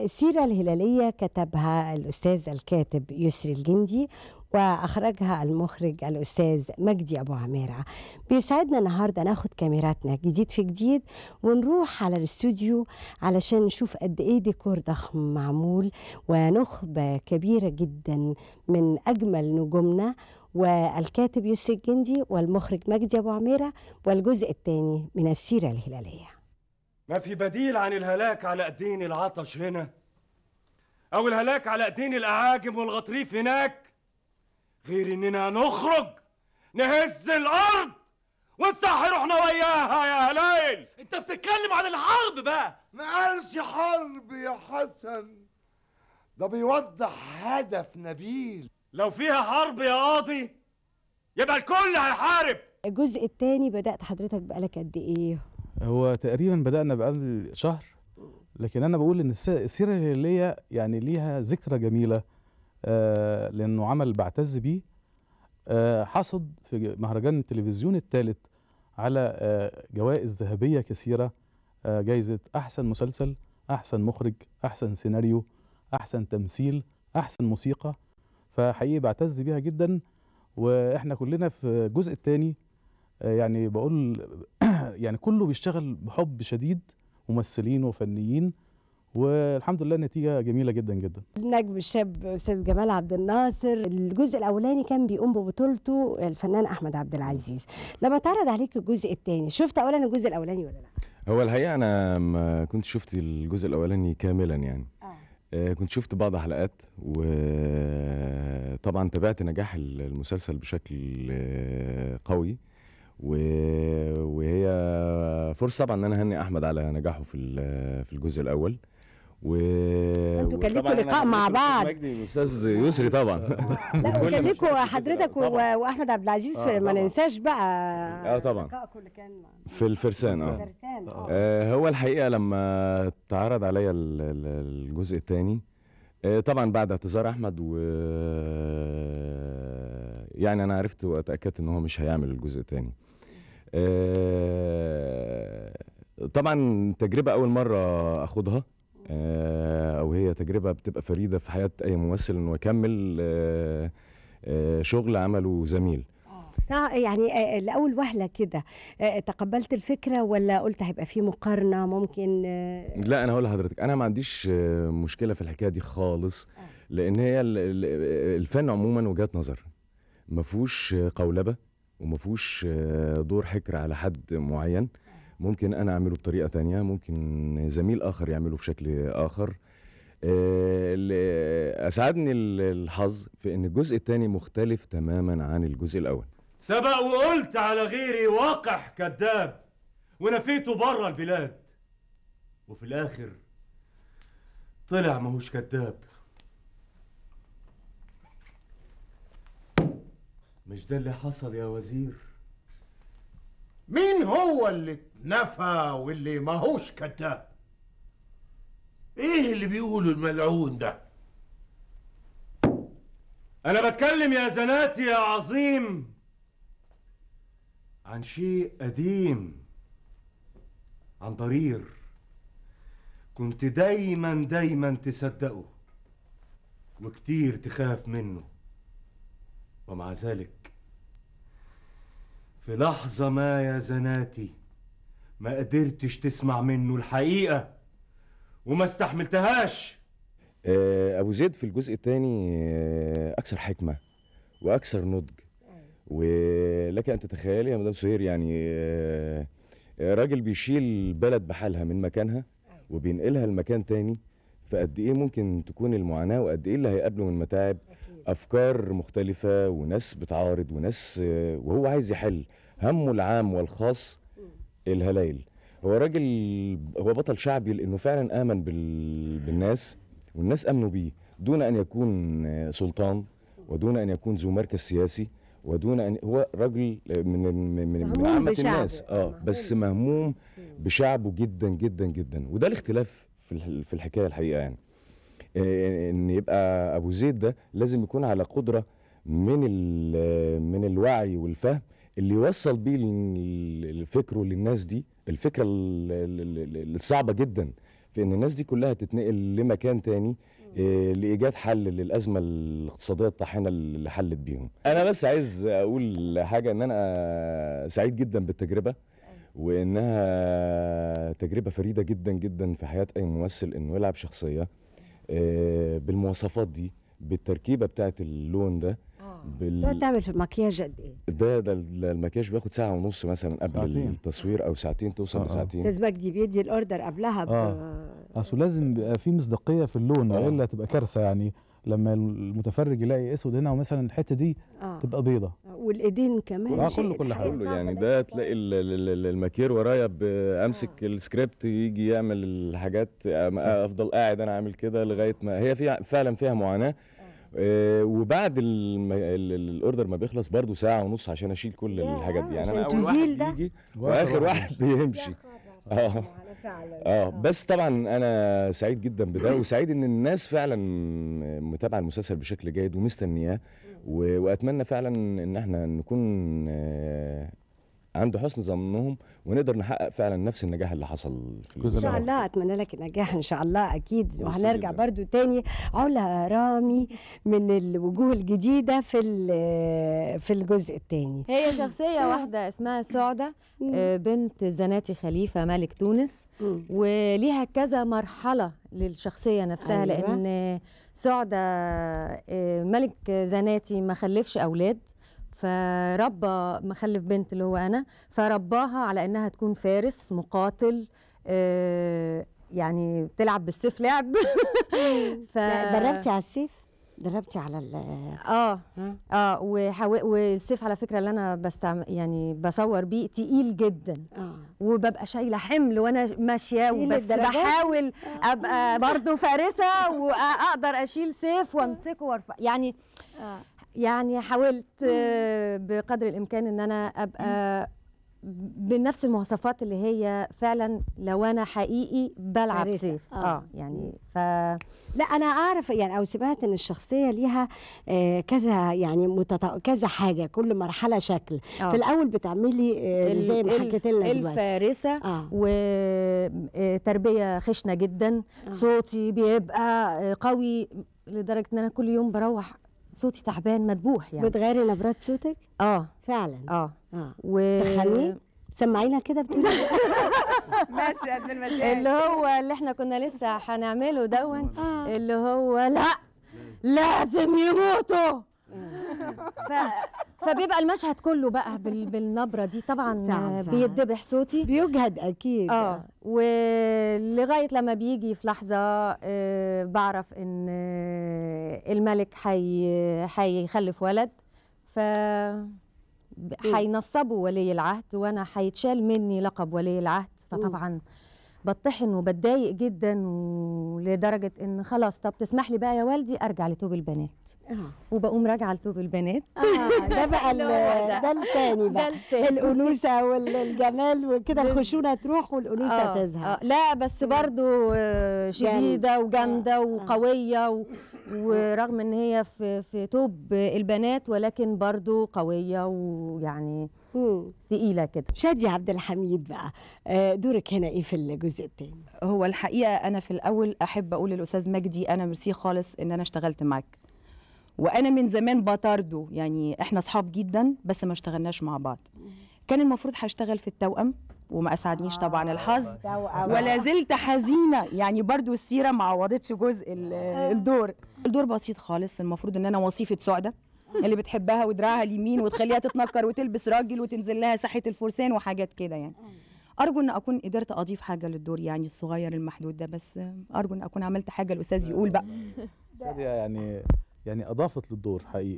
السيرة الهلالية كتبها الأستاذ الكاتب يسري الجندي وأخرجها المخرج الأستاذ مجدي أبو عميرة بيسعدنا النهاردة ناخد كاميراتنا جديد في جديد ونروح على الاستوديو علشان نشوف قد إيه ديكور ضخم معمول ونخبة كبيرة جدا من أجمل نجومنا والكاتب يسري الجندي والمخرج مجدي أبو عميرة والجزء الثاني من السيرة الهلالية ما في بديل عن الهلاك على ايدين العطش هنا او الهلاك على ايدين الاعاجم والغطريف هناك غير اننا نخرج نهز الارض ونصحي روحنا وياها يا هلايل انت بتتكلم عن الحرب بقى ما قالش حرب يا حسن ده بيوضح هدف نبيل لو فيها حرب يا قاضي يبقى الكل هيحارب الجزء الثاني بدات حضرتك بقالك قد ايه هو تقريبا بدأنا بقالي شهر لكن أنا بقول إن السيرة الهلالية يعني ليها ذكرى جميلة آه لأنه عمل بعتز بيه آه حصد في مهرجان التلفزيون الثالث على آه جوائز ذهبية كثيرة آه جايزة أحسن مسلسل أحسن مخرج أحسن سيناريو أحسن تمثيل أحسن موسيقى فحقيقي بعتز بيها جدا وإحنا كلنا في الجزء الثاني آه، يعني بقول يعني كله بيشتغل بحب شديد ممثلين وفنيين والحمد لله النتيجة جميلة جدا جدا النجم الشاب أستاذ جمال عبد الناصر الجزء الأولاني كان بيقوم ببطولته الفنان أحمد عبد العزيز لما اتعرض عليك الجزء الثاني شفت أولا الجزء الأولاني ولا لا؟ هو الحقيقة أنا ما كنت شفت الجزء الأولاني كاملا يعني آه. آه، كنت شفت بعض حلقات وطبعا تابعت نجاح المسلسل بشكل آه قوي وهي فرصه طبعا ان انا هني احمد على نجاحه في في الجزء الاول و انتوا كان لكم لقاء مع بعض استاذ يسري طبعا لا كان لكم حضرتك و... واحمد عبد العزيز آه ما ننساش بقى اه طبعا كان في الفرسان اه, الفرسان. آه. آه هو الحقيقه لما اتعرض عليا الجزء الثاني آه طبعا بعد اعتذار احمد و يعني انا عرفت واتاكدت ان هو مش هيعمل الجزء الثاني آه، طبعا تجربه اول مره اخدها او آه، هي تجربه بتبقى فريده في حياه اي ممثل انه يكمل آه، شغل عمله زميل يعني لاول وهله كده تقبلت الفكره ولا قلت هيبقى في مقارنه ممكن لا انا هقول لحضرتك انا ما عنديش مشكله في الحكايه دي خالص لان هي الفن عموما وجهات نظر ما فيهوش قولبه وما فيهوش آه، دور حكر على حد معين ممكن انا اعمله بطريقه تانية ممكن زميل اخر يعمله بشكل اخر آه، اسعدني الحظ في ان الجزء الثاني مختلف تماما عن الجزء الاول سبق وقلت على غيري واقح كذاب ونفيته بره البلاد وفي الاخر طلع ماهوش كذاب مش ده اللي حصل يا وزير مين هو اللي اتنفى واللي ماهوش كذاب ايه اللي بيقوله الملعون ده انا بتكلم يا زناتي يا عظيم عن شيء قديم عن ضرير كنت دايما دايما تصدقه وكتير تخاف منه ومع ذلك في لحظة ما يا زناتي ما قدرتش تسمع منه الحقيقة وما استحملتهاش آه، أبو زيد في الجزء الثاني آه، أكثر حكمة وأكثر نضج ولك أن تتخيل يا مدام سهير يعني آه، راجل بيشيل بلد بحالها من مكانها وبينقلها لمكان تاني فقد ايه ممكن تكون المعاناه وقد ايه اللي هيقابله من متاعب افكار مختلفه وناس بتعارض وناس وهو عايز يحل همه العام والخاص الهلايل هو راجل هو بطل شعبي لانه فعلا امن بالناس والناس امنوا بيه دون ان يكون سلطان ودون ان يكون ذو مركز سياسي ودون ان هو راجل من من من عامه الناس اه بس مهموم بشعبه جدا جدا جدا وده الاختلاف في الحكايه الحقيقه يعني آه، ان يبقى ابو زيد ده لازم يكون على قدره من من الوعي والفهم اللي يوصل بيه الفكر للناس دي الفكره الصعبه جدا في ان الناس دي كلها تتنقل لمكان تاني آه، لايجاد حل للازمه الاقتصاديه الطاحنه اللي حلت بيهم انا بس عايز اقول حاجه ان انا سعيد جدا بالتجربه وانها تجربه فريده جدا جدا في حياه اي ممثل انه يلعب شخصيه آه، بالمواصفات دي بالتركيبه بتاعه اللون ده آه. بال... ده تعمل في المكياج قد ايه؟ ده ده المكياج بياخد ساعه ونص مثلا قبل ساعتين. التصوير او ساعتين توصل آه لساعتين آه. استاذ مجدي بيدي الاوردر قبلها ب... آه. اصل لازم يبقى في مصداقيه في اللون آه. والا تبقى كارثه يعني لما المتفرج يلاقي اسود هنا ومثلا الحته دي آه. تبقى بيضه والايدين كمان كله كل حاجه كله يعني ده تلاقي الماكير ورايا امسك آه. السكريبت يجي يعمل الحاجات افضل قاعد انا عامل كده لغايه ما هي فيها فعلا فيها معاناه آه, آه، وبعد الاوردر ما بيخلص برده ساعه ونص عشان اشيل كل الحاجات دي يعني انا اول واحد بيجي واخر واحد بيمشي آه. اه اه بس طبعا انا سعيد جدا بده وسعيد ان الناس فعلا متابعه المسلسل بشكل جيد ومستنياه واتمنى فعلا ان احنا نكون آه، عنده حسن ظنهم ونقدر نحقق فعلا نفس النجاح اللي حصل في الجزء ان شاء الله اتمنى لك النجاح ان شاء الله اكيد وهنرجع برضو تاني علا رامي من الوجوه الجديده في في الجزء الثاني هي شخصيه واحده اسمها سعده آه، بنت زناتي خليفه ملك تونس وليها كذا مرحله للشخصيه نفسها أيوة. لان سعده آه، ملك زناتي ما خلفش اولاد فربى مخلف بنت اللي هو انا فرباها على انها تكون فارس مقاتل آه، يعني بتلعب بالسيف لعب ف... دربتي على السيف دربتي على ال اه اه وحو... والسيف على فكره اللي انا بستعمل يعني بصور بيه تقيل جدا آه. وببقى شايله حمل وانا ماشيه وبس بحاول ابقى آه. برضه فارسه واقدر اشيل سيف آه. وامسكه وارفع يعني آه. يعني حاولت آه، بقدر الامكان ان انا ابقى بنفس المواصفات اللي هي فعلا لو انا حقيقي بلعب سيف آه. اه يعني ف لا انا اعرف يعني او سمعت ان الشخصيه ليها آه كذا يعني متط... كذا حاجه كل مرحله شكل آه. في الاول بتعملي آه زي ما حكيت لنا دلوقتي الفارسه آه. وتربيه آه، خشنه جدا آه. صوتي بيبقى آه، قوي لدرجه ان انا كل يوم بروح صوتي تعبان مدبوح يعني بتغيري نبرات صوتك اه فعلا اه اه و... تخني سمعينا كده بتقولي ماشي قد المشاكل اللي هو اللي احنا كنا لسه هنعمله دون آه. اللي هو لا لازم يموتوا آه. فبيبقى المشهد كله بقى بال... بالنبره دي طبعا فعلا. بيتذبح صوتي بيجهد اكيد اه ولغايه لما بيجي في لحظه آه بعرف ان آه، الملك حي... هيخلف ولد ف هينصبوا إيه؟ ولي العهد وانا هيتشال مني لقب ولي العهد فطبعا أوه. بطحن وبتضايق جدا ولدرجه ان خلاص طب تسمح لي بقى يا والدي ارجع لتوب البنات آه. وبقوم راجعه لتوب البنات آه ده بقى ده الثاني بقى الانوثه والجمال وكده الخشونه تروح والانوثه آه. تظهر آه. لا بس برضو آه، شديده وجامده آه، آه. وقويه و... ورغم ان هي في في توب البنات ولكن برضو قويه ويعني تقيله كده شادي عبد الحميد بقى آه، دورك هنا ايه في الجزء الثاني هو الحقيقه انا في الاول احب اقول للاستاذ مجدي انا ميرسي خالص ان انا اشتغلت معاك وانا من زمان بطارده يعني احنا اصحاب جدا بس ما اشتغلناش مع بعض كان المفروض هشتغل في التوأم وما اسعدنيش طبعا آه، الحظ ولا زلت حزينه يعني برضو السيره ما عوضتش جزء آه. الدور الدور بسيط خالص المفروض ان انا وصيفه سعده اللي بتحبها ودراعها اليمين وتخليها تتنكر وتلبس راجل وتنزل لها ساحه الفرسان وحاجات كده يعني ارجو ان اكون قدرت اضيف حاجه للدور يعني الصغير المحدود ده بس ارجو ان اكون عملت حاجه الاستاذ يقول بقى يعني يعني اضافت للدور حقيقي